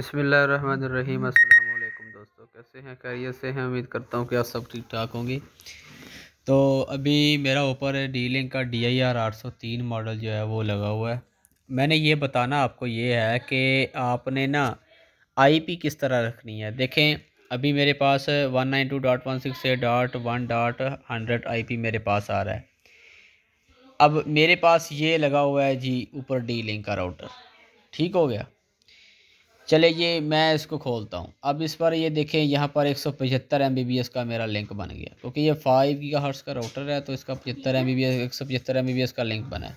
बसमिल रहीम अल्लाम दोस्तों कैसे हैं कैरियर से हैं उम्मीद करता हूँ कि आप सब ठीक ठाक होंगी तो अभी मेरा ऊपर डी लिंक का डी आई आर आठ सौ तीन मॉडल जो है वो लगा हुआ है मैंने ये बताना आपको ये है कि आपने ना आई पी किस तरह रखनी है देखें अभी मेरे पास one nine two dot one six eight dot one dot hundred I P मेरे पास आ रहा है अब मेरे पास ये लगा हुआ है जी ऊपर डी लिंक का राउटर ठीक हो गया चले ये मैं इसको खोलता हूँ अब इस पर ये देखें यहाँ पर एक सौ पचहत्तर एम बी बी एस का मेरा लिंक बन गया क्योंकि ये फाइव का हर्ट्स का राउटर है तो इसका पचहत्तर एम बी बी एस एक सौ पचहत्तर एम बी बी एस का लिंक बना है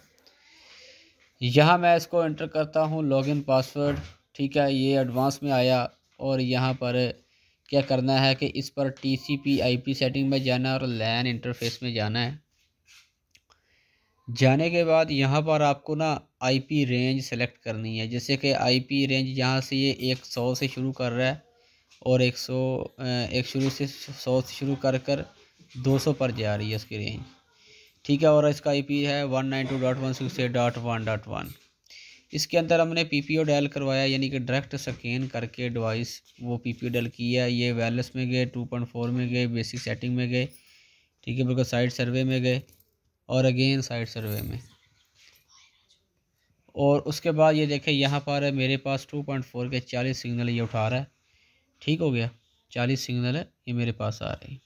यहाँ मैं इसको इंटर करता हूँ लॉगिन पासवर्ड ठीक है ये एडवांस में आया और यहाँ पर क्या करना है कि इस पर T C P I P setting में जाना है और लैन इंटरफेस में जाना है जाने के बाद यहाँ पर आपको ना आईपी रेंज सेलेक्ट करनी है जैसे कि आईपी रेंज यहाँ से ये एक सौ से शुरू कर रहा है और एक सौ एक शुरू से सौ से शुरू कर कर दो सौ पर जा रही है उसकी रेंज ठीक है और इसका आईपी है one nine two dot one six eight dot one dot one इसके अंदर हमने पी पी ओ डायल करवाया यानी कि डायरेक्ट स्कैन करके डिवाइस वो पी पी ओ डायल किया ये वायरलेस में गए टू पॉइंट फोर में गए बेसिक सेटिंग में गए ठीक है बिल्कुल साइड सर्वे में गए और अगेन साइड सर्वे में और उसके बाद ये देखें यहाँ पर है मेरे पास टू पॉइंट फोर के चालीस सिग्नल ये उठा रहा है ठीक हो गया चालीस सिग्नल है ये मेरे पास आ रही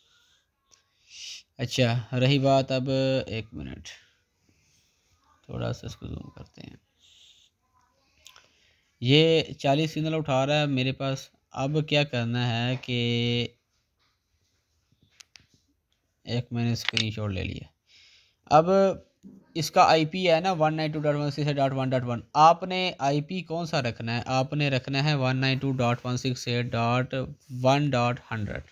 अच्छा रही बात अब एक मिनट थोड़ा सा इसको जूम करते हैं ये चालीस सिग्नल उठा रहा है मेरे पास अब क्या करना है कि एक मैंने स्क्रीनशॉट ले लिया अब इसका आईपी है ना one nine two dot one six dot one dot one आपने आईपी कौन सा रखना है आपने रखना है one nine two dot one six eight dot one dot hundred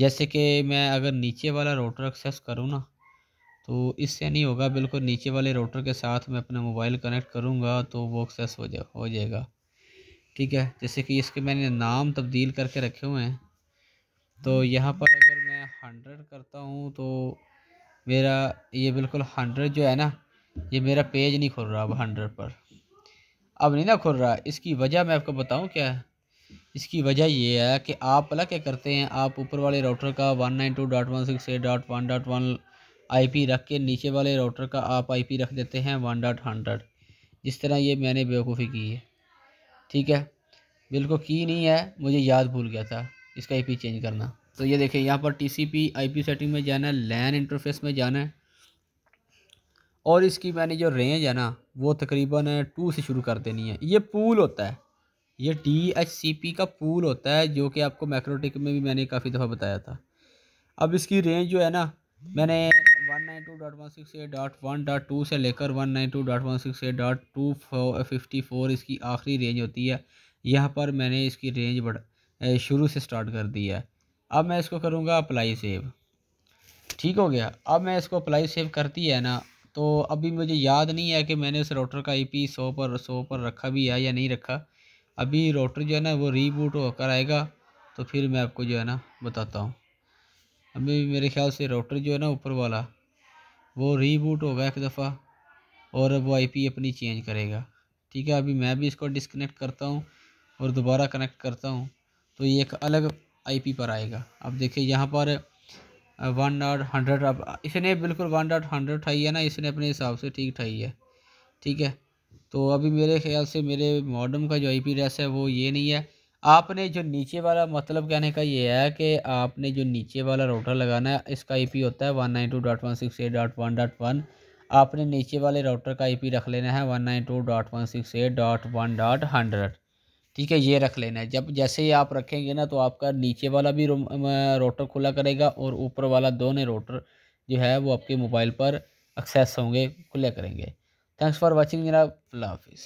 जैसे कि मैं अगर नीचे वाला रोटर एक्सेस करूँ ना तो इससे नहीं होगा बिल्कुल नीचे वाले रोटर के साथ मैं अपना मोबाइल कनेक्ट करूँगा तो वो एक्सेस हो जा हो जाएगा ठीक है जैसे कि इसके मैंने नाम तब्दील करके रखे हुए हैं तो यहाँ पर अगर मैं हंड्रेड करता हूँ तो मेरा ये बिल्कुल हंड्रेड जो है ना ये मेरा पेज नहीं खुल रहा अब हंड्रेड पर अब नहीं ना खुल रहा इसकी वजह मैं आपको बताऊँ क्या है इसकी वजह ये है कि आप पला क्या करते हैं आप ऊपर वाले राउटर का one nine two dot one six eight dot one dot one I P रख के नीचे वाले राउटर का आप आई पी रख देते हैं वन डॉट हंड्रेड जिस तरह ये मैंने बेवकूफ़ी की है ठीक है बिल्कुल की नहीं है मुझे याद भूल गया था इसका आई पी चेंज करना तो ये देखिए यहाँ पर टीसीपी आईपी सेटिंग में जाना है लैन इंटरफेस में जाना है और इसकी मैंने जो रेंज है ना वो तकरीबन टू से शुरू कर देनी है ये पूल होता है ये टी एच सी पी का पूल होता है जो कि आपको मैक्रोटिक में भी मैंने काफ़ी दफ़ा बताया था अब इसकी रेंज जो है ना मैंने one nine two dot one six eight dot one dot two से लेकर one nine two dot one six eight dot two fifty four इसकी आखिरी रेंज होती है यहाँ पर मैंने इसकी रेंज बढ़ शुरू से स्टार्ट कर दी है अब मैं इसको करूँगा अप्लाई सेव ठीक हो गया अब मैं इसको अप्लाई सेव करती है ना तो अभी मुझे याद नहीं है कि मैंने उस रोटर का आईपी सौ पर सौ पर रखा भी है या नहीं रखा अभी रोटर जो है ना वो रीबूट होकर आएगा तो फिर मैं आपको जो है ना बताता हूँ अभी मेरे ख्याल से रोटर जो है ना ऊपर वाला वो रीबूट होगा एक दफ़ा और वो आईपी अपनी चेंज करेगा ठीक है अभी मैं भी इसको डिसकनेक्ट करता हूँ और दोबारा कनेक्ट करता हूँ तो ये एक अलग आईपी पर आएगा अब देखिए यहाँ पर वन डॉट हंड्रेड अब इसने बिल्कुल वन डॉट हंड्रेड ठाई है ना इसने अपने हिसाब से ठीक ठाई है ठीक है तो अभी मेरे ख्याल से मेरे मॉडर्म का जो आई पी है वो ये नहीं है आपने जो नीचे वाला मतलब कहने का ये है कि आपने जो नीचे वाला राउटर लगाना है इसका आईपी होता है one nine two dot one six eight dot one dot one आपने नीचे वाले राउटर का आईपी रख लेना है one nine two dot one six eight dot one dot hundred ठीक है ये रख लेना है जब जैसे ही आप रखेंगे ना तो आपका नीचे वाला भी रोटर खुला करेगा और ऊपर वाला दोनों रोटर जो है वो आपके मोबाइल पर एक्सेस होंगे खुले करेंगे थैंक्स फॉर वॉचिंग जनाब अल्लाह हाफिज़